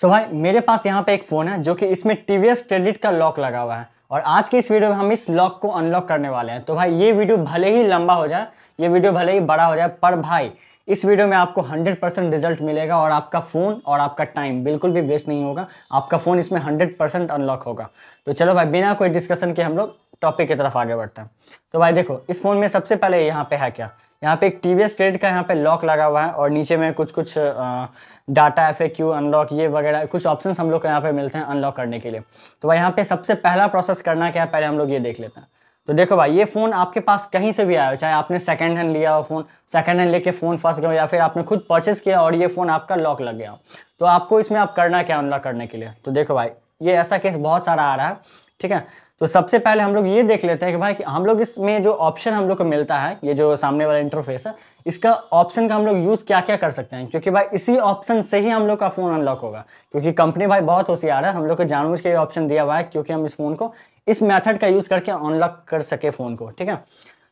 सो भाई मेरे पास यहाँ पे एक फ़ोन है जो कि इसमें टी क्रेडिट का लॉक लगा हुआ है और आज की इस वीडियो में हम इस लॉक को अनलॉक करने वाले हैं तो भाई ये वीडियो भले ही लंबा हो जाए ये वीडियो भले ही बड़ा हो जाए पर भाई इस वीडियो में आपको 100 परसेंट रिजल्ट मिलेगा और आपका फ़ोन और आपका टाइम बिल्कुल भी वेस्ट नहीं होगा आपका फ़ोन इसमें हंड्रेड परसेंट अनलॉक होगा तो चलो भाई बिना कोई डिस्कशन के हम लोग टॉपिक की तरफ आगे बढ़ते हैं तो भाई देखो इस फ़ोन में सबसे पहले यहाँ पे है क्या यहाँ पे एक टी क्रेडिट का यहाँ पे लॉक लगा हुआ है और नीचे में कुछ कुछ आ, डाटा एफ अनलॉक ये वगैरह कुछ ऑप्शन हम लोग को यहाँ पर मिलते हैं अनलॉक करने के लिए तो भाई यहाँ पर सबसे पहला प्रोसेस करना क्या है पहले हम लोग ये देख लेते हैं तो देखो भाई ये फ़ोन आपके पास कहीं से भी आया हो चाहे आपने सेकंड हैंड लिया हो फ़ोन सेकंड हैंड लेके फ़ोन फंस गया हो या फिर आपने खुद परचेस किया और ये फ़ोन आपका लॉक लग गया हो तो आपको इसमें आप करना क्या अनलॉक करने के लिए तो देखो भाई ये ऐसा केस बहुत सारा आ रहा है ठीक है तो सबसे पहले हम लोग ये देख लेते हैं कि भाई कि हम लोग इसमें जो ऑप्शन हम लोग को मिलता है ये जो सामने वाला इंटरफेस है इसका ऑप्शन का हम लोग यूज़ क्या क्या कर सकते हैं क्योंकि भाई इसी ऑप्शन से ही हम लोग का फ़ोन अनलॉक होगा क्योंकि कंपनी भाई बहुत होशियार है हम लोग को जानबूझ के ऑप्शन दिया हुआ है क्योंकि हम इस फ़ोन को इस मैथड का यूज़ करके अनलॉक कर सके फ़ोन को ठीक है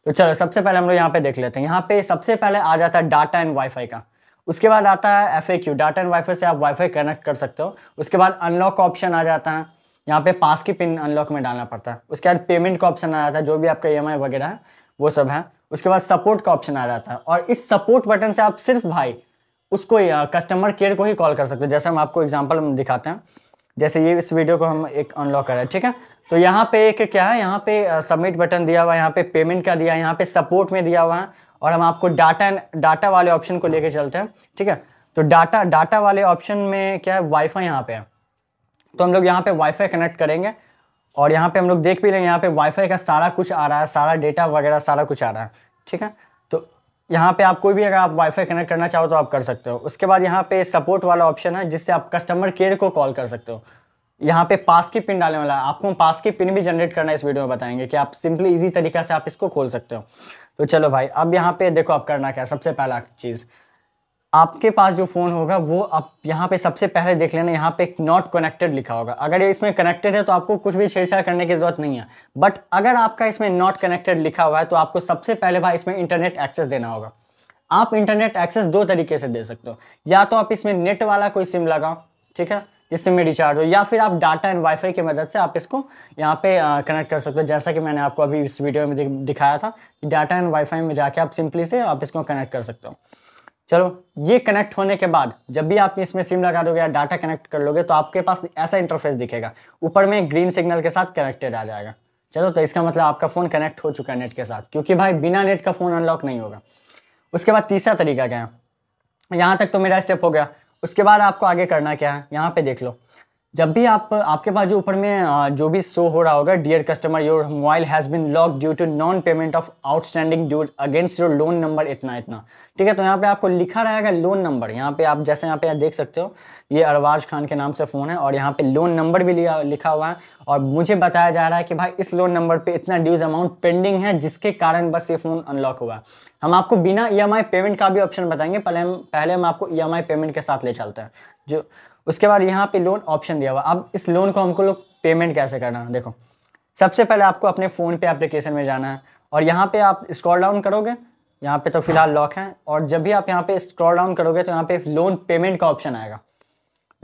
तो चलो सबसे पहले हम लोग यहाँ पर देख लेते हैं यहाँ पर सबसे पहले आ जाता है डाटा एंड वाईफाई का उसके बाद आता है एफ डाटा एंड वाईफाई से आप वाईफाई कनेक्ट कर सकते हो उसके बाद अनलॉक ऑप्शन आ जाता है यहाँ पे पास की पिन अनलॉक में डालना पड़ता है उसके बाद पेमेंट का ऑप्शन आ जाता है जो भी आपका ई वगैरह है वो सब है उसके बाद सपोर्ट का ऑप्शन आ जाता है और इस सपोर्ट बटन से आप सिर्फ भाई उसको कस्टमर केयर को ही कॉल कर सकते हो जैसे हम आपको एग्जाम्पल दिखाते हैं जैसे ये इस वीडियो को हम एक अनलॉक करें ठीक है तो यहाँ पे एक क्या है यहाँ पे सबमिट बटन दिया हुआ है यहाँ पे पेमेंट का दिया है यहाँ पे सपोर्ट में दिया हुआ है और हम आपको डाटा डाटा वाले ऑप्शन को लेके चलते हैं ठीक है तो डाटा डाटा वाले ऑप्शन में क्या है वाईफाई यहाँ पे है तो हम लोग यहाँ पे वाईफाई कनेक्ट करेंगे और यहाँ पे हम लोग देख भी लेंगे यहाँ पे वाईफाई का सारा कुछ आ रहा है सारा डेटा वगैरह सारा कुछ आ रहा है ठीक है तो यहाँ पे आप कोई भी अगर आप वाईफाई कनेक्ट करना चाहो तो आप कर सकते हो उसके बाद यहाँ पे सपोर्ट वाला ऑप्शन है जिससे आप कस्टमर केयर को कॉल कर सकते हो यहाँ पे पास की पिन डालने वाला है आपको हम पास की पिन भी जनरेट करना है इस वीडियो में बताएंगे कि आप सिंपली इजी तरीका से आप इसको खोल सकते हो तो चलो भाई अब यहाँ पे देखो आप करना क्या सबसे पहला चीज़ आपके पास जो फ़ोन होगा वो आप यहाँ पे सबसे पहले देख लेना यहाँ पे नॉट कनेक्टेड लिखा होगा अगर ये इसमें कनेक्टेड है तो आपको कुछ भी छेड़छाड़ करने की ज़रूरत नहीं है बट अगर आपका इसमें नॉट कनेक्टेड लिखा हुआ है तो आपको सबसे पहले भाई इसमें इंटरनेट एक्सेस देना होगा आप इंटरनेट एक्सेस दो तरीके से दे सकते हो या तो आप इसमें नेट वाला कोई सिम लगाओ ठीक है जिससे में रिचार्ज हो या फिर आप डाटा एंड वाईफाई की मदद से आप इसको यहाँ पे कनेक्ट कर सकते हो जैसा कि मैंने आपको अभी इस वीडियो में दिखाया था डाटा एंड वाईफाई में जाके आप सिंपली से आप इसको कनेक्ट कर सकते हो चलो ये कनेक्ट होने के बाद जब भी आप इसमें सिम लगा दोगे या डाटा कनेक्ट कर लोगे तो आपके पास ऐसा इंटरफेस दिखेगा ऊपर में ग्रीन सिग्नल के साथ कनेक्टेड आ जाएगा चलो तो इसका मतलब आपका फ़ोन कनेक्ट हो चुका है नेट के साथ क्योंकि भाई बिना नेट का फ़ोन अनलॉक नहीं होगा उसके बाद तीसरा तरीका क्या है यहाँ तक तो मेरा स्टेप हो गया उसके बाद आपको आगे करना क्या है यहाँ पे देख लो जब भी आप आपके पास जो ऊपर में जो भी शो हो रहा होगा dear customer your mobile has been lock due to non payment of outstanding due against your loan number इतना इतना ठीक है तो यहाँ पे आपको लिखा रहेगा लोन नंबर यहाँ पे आप जैसे यहाँ पे आप देख सकते हो ये अरवाज खान के नाम से फ़ोन है और यहाँ पे लोन नंबर भी लिया लिखा हुआ है और मुझे बताया जा रहा है कि भाई इस लोन नंबर पर इतना ड्यूज अमाउंट पेंडिंग है जिसके कारण बस ये फ़ोन अनलॉक हुआ हम आपको बिना ई e पेमेंट का भी ऑप्शन बताएंगे पहले हम पहले हम आपको ई e पेमेंट के साथ ले चलते हैं जो उसके बाद यहाँ पे लोन ऑप्शन दिया हुआ अब इस लोन को हमको लोग पेमेंट कैसे करना है देखो सबसे पहले आपको अपने फ़ोन पे एप्लीकेशन में जाना है और यहाँ पे आप स्क्रॉल डाउन करोगे यहाँ पे तो फिलहाल लॉक है और जब भी आप यहाँ पे स्क्रॉल डाउन करोगे तो यहाँ पे लोन पेमेंट का ऑप्शन आएगा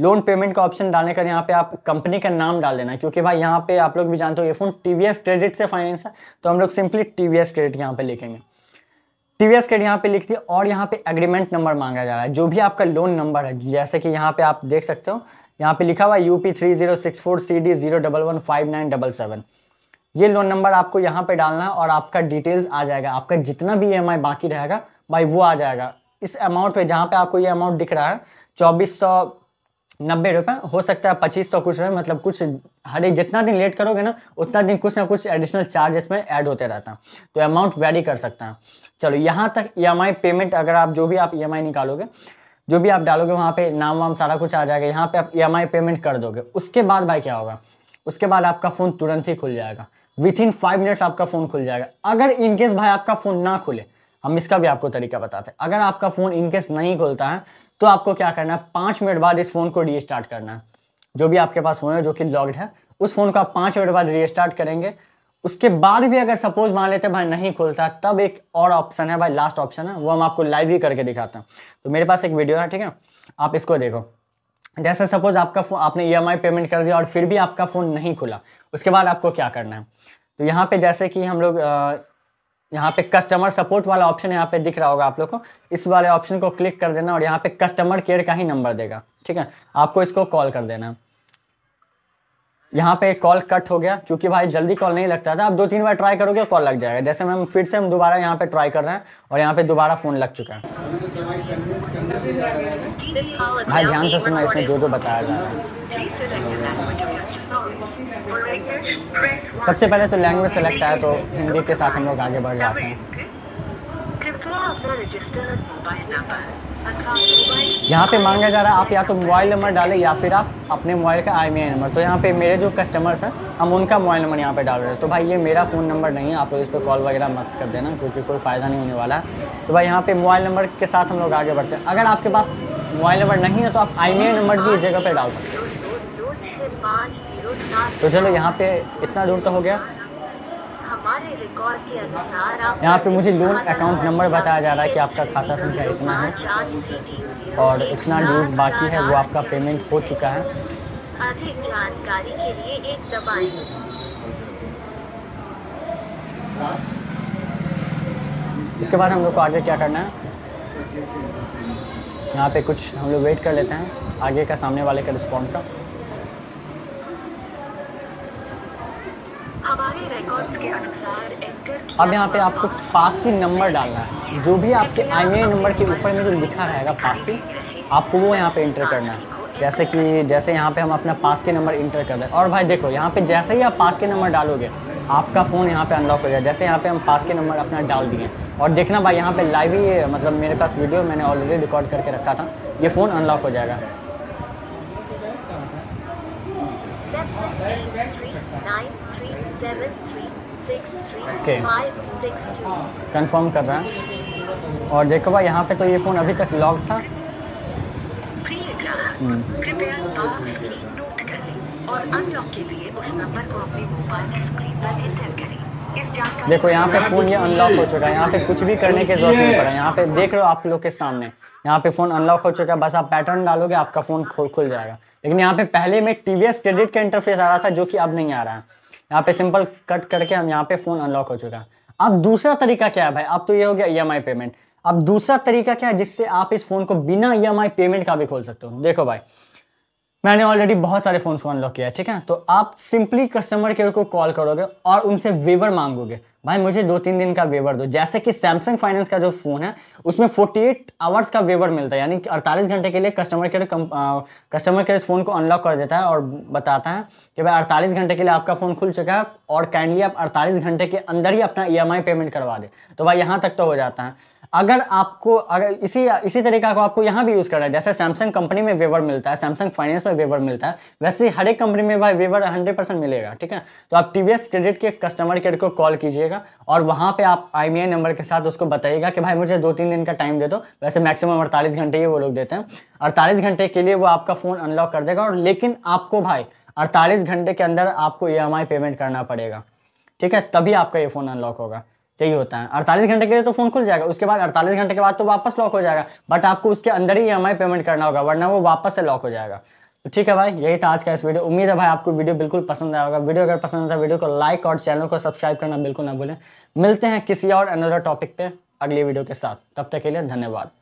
लोन पेमेंट का ऑप्शन डालने का यहाँ पे आप कंपनी का नाम डाल देना क्योंकि भाई यहाँ पे आप लोग भी जानते हो ये फोन टी क्रेडिट से फाइनेंस है तो हम लोग सिंपली टी क्रेडिट यहाँ पे लिखेंगे टीवीएस के यहाँ पे लिख दिया और यहाँ पे एग्रीमेंट नंबर मांगा जा रहा है जो भी आपका लोन नंबर है जैसे कि यहाँ पे आप देख सकते हो यहाँ पे लिखा हुआ U P three zero six four C D zero double one five nine double seven ये लोन नंबर आपको यहाँ पे डालना है और आपका डिटेल्स आ जाएगा आपका जितना भी ई e बाकी रहेगा भाई वो आ जाएगा इस अमाउंट पे जहाँ पे आपको ये अमाउंट दिख रहा है चौबीस सौ नब्बे रुपये हो सकता है पच्चीस सौ कुछ रुपये मतलब कुछ हर एक जितना दिन लेट करोगे ना उतना दिन कुछ ना कुछ एडिशनल चार्ज इसमें ऐड होते रहता है तो अमाउंट वेरी कर सकता है चलो यहाँ तक ई e पेमेंट अगर आप जो भी आप ई e निकालोगे जो भी आप डालोगे वहाँ पे नाम वाम सारा कुछ आ जाएगा यहाँ पे आप ई e पेमेंट कर दोगे उसके बाद भाई क्या होगा उसके बाद आपका फ़ोन तुरंत ही खुल जाएगा विथ इन फाइव मिनट्स आपका फ़ोन खुल जाएगा अगर इनकेस भाई आपका फ़ोन ना खुले हम इसका भी आपको तरीका बताते हैं अगर आपका फ़ोन इनकेस नहीं खुलता है तो आपको क्या करना है पाँच मिनट बाद इस फ़ोन को रीस्टार्ट करना है जो भी आपके पास फ़ोन है जो कि लॉक्ड है उस फ़ोन को आप पाँच मिनट बाद रीस्टार्ट करेंगे उसके बाद भी अगर सपोज मान लेते हैं भाई नहीं खुलता तब एक और ऑप्शन है भाई लास्ट ऑप्शन है वो हम आपको लाइव ही करके दिखाते हैं तो मेरे पास एक वीडियो है ठीक है आप इसको देखो जैसे सपोज आपका फोन आपने ई e पेमेंट कर दिया और फिर भी आपका फ़ोन नहीं खुला उसके बाद आपको क्या करना है तो यहाँ पे जैसे कि हम लोग यहाँ पे कस्टमर सपोर्ट वाला ऑप्शन यहाँ पे दिख रहा होगा आप लोग को इस वाले ऑप्शन को क्लिक कर देना और यहाँ पे कस्टमर केयर का ही नंबर देगा ठीक है आपको इसको कॉल कर देना यहाँ पे कॉल कट हो गया क्योंकि भाई जल्दी कॉल नहीं लगता था आप दो तीन बार ट्राई करोगे कॉल लग जाएगा जैसे मैम फिर से हम दोबारा यहाँ पे ट्राई कर रहे हैं और यहाँ पे दोबारा फ़ोन लग चुका है भाई ध्यान से सुना इसमें जो जो बताया जा रहा है सबसे पहले तो लैंग्वेज सेलेक्ट आया तो हिंदी के साथ हम लोग आगे बढ़ जाते हैं यहाँ पे मांगा जा रहा है आप या तो मोबाइल नंबर डालें या फिर आप अपने मोबाइल का आई नंबर तो यहाँ पे मेरे जो कस्टमर्स हैं हम उनका मोबाइल नंबर यहाँ पे डाल रहे हैं तो भाई ये मेरा फ़ोन नंबर नहीं है आप लोग इस पर कॉल वगैरह मत कर देना क्योंकि कोई फ़ायदा नहीं होने वाला है तो भाई यहाँ पे मोबाइल नंबर के साथ हम लोग आगे बढ़ते हैं अगर आपके पास मोबाइल नंबर नहीं है तो आप आई नंबर भी इस जगह पर डाल सकते हैं तो चलो यहाँ पे इतना दूर तो हो गया यहाँ पे मुझे लोन अकाउंट नंबर बताया जा रहा है कि आपका खाता संख्या इतना है और इतना डूज बाकी है वो आपका पेमेंट हो चुका है जानकारी के लिए एक इसके बाद हम लोग को आगे क्या करना है यहाँ पे कुछ हम लोग वेट कर लेते हैं आगे का सामने वाले का रिस्पॉन्ड का अब यहाँ पे आपको पास की नंबर डालना है जो भी आपके आई e नंबर के ऊपर में जो लिखा रहेगा पास की आपको वो यहाँ पे इंटर करना है जैसे कि जैसे यहाँ पे हम अपना पास के नंबर इंटर कर दें और भाई देखो यहाँ पे जैसे ही आप पास के नंबर डालोगे आपका फ़ोन यहाँ पे अनलॉक हो जाएगा जैसे यहाँ पे हम पास के नंबर अपना डाल दिए और देखना भाई यहाँ पे लाइव ही मतलब मेरे पास वीडियो मैंने ऑलरेडी रिकॉर्ड करके रखा था ये फ़ोन अनलॉक हो जाएगा Nine, three, seven, three. Okay confirm कर रहा है और देखो भाई यहाँ पे तो ये फ़ोन अभी तक लॉक था हम्म। देखो यहाँ पे फ़ोन ये अनलॉक हो चुका है यहाँ पे कुछ भी करने की जरूरत नहीं पड़ा यहाँ पे देख रहे हो आप लोग के सामने यहाँ पे फ़ोन अनलॉक हो चुका है बस आप पैटर्न डालोगे आपका फ़ोन खुल जाएगा लेकिन यहाँ पे पहले में टी वी क्रेडिट का इंटरफेस आ रहा था जो कि अब नहीं आ रहा है यहाँ पे सिंपल कट करके हम यहाँ पे फ़ोन अनलॉक हो चुका है अब दूसरा तरीका क्या है भाई अब तो ये हो गया ई e पेमेंट अब दूसरा तरीका क्या है जिससे आप इस फ़ोन को बिना ई e पेमेंट का भी खोल सकते हो देखो भाई मैंने ऑलरेडी बहुत सारे फ़ोन को अनलॉक किया है ठीक है तो आप सिंपली कस्टमर केयर को कॉल करोगे और उनसे वेवर मांगोगे भाई मुझे दो तीन दिन का वेवर दो जैसे कि सैमसंग फाइनेंस का जो फ़ोन है उसमें 48 आवर्स का वेवर मिलता है यानी कि अड़तालीस घंटे के लिए कस्टमर केयर कस्टमर केयर इस फ़ोन को अनलॉक कर देता है और बताता है कि भाई अड़तालीस घंटे के लिए आपका फ़ोन खुल चुका है और काइंडली आप अड़तालीस घंटे के अंदर ही अपना ई e पेमेंट करवा दें तो भाई यहाँ तक तो हो जाता है अगर आपको अगर इसी इसी तरीका को आपको यहाँ भी यूज़ करना है जैसे सैमसंग कंपनी में वेवर मिलता है सैमसंग फाइनेंस में वेवर मिलता है वैसे हर एक कंपनी में भाई वेवर हंड्रेड परसेंट मिलेगा ठीक है तो आप टी क्रेडिट के कस्टमर केयर को कॉल कीजिएगा और वहाँ पर आप आई नंबर e के साथ उसको बताइएगा कि भाई मुझे दो तीन दिन का टाइम दे दो वैसे मैक्सिमम अड़तालीस घंटे ही वो लोग देते हैं अड़तालीस घंटे के लिए वो आपका फ़ोन अनलॉक कर देगा और लेकिन आपको भाई अड़तालीस घंटे के अंदर आपको ई e पेमेंट करना पड़ेगा ठीक है तभी आपका ये फ़ोन अनलॉक होगा चाहिए होता है अड़तालीस घंटे के लिए तो फ़ोन खुल जाएगा उसके बाद अड़तालीस घंटे के बाद तो वापस लॉक हो जाएगा बट आपको उसके अंदर ही ई पेमेंट करना होगा वरना वो वापस से लॉक हो जाएगा तो ठीक है भाई यही था आज का इस वीडियो उम्मीद है भाई आपको वीडियो बिल्कुल पसंद आया होगा वीडियो अगर पसंद आता है वीडियो को लाइक और चैनल को सब्सक्राइब करना बिल्कुल ना भूलें मिलते हैं किसी और अनदर टॉपिक पे अगले वीडियो के साथ तब तक के लिए धन्यवाद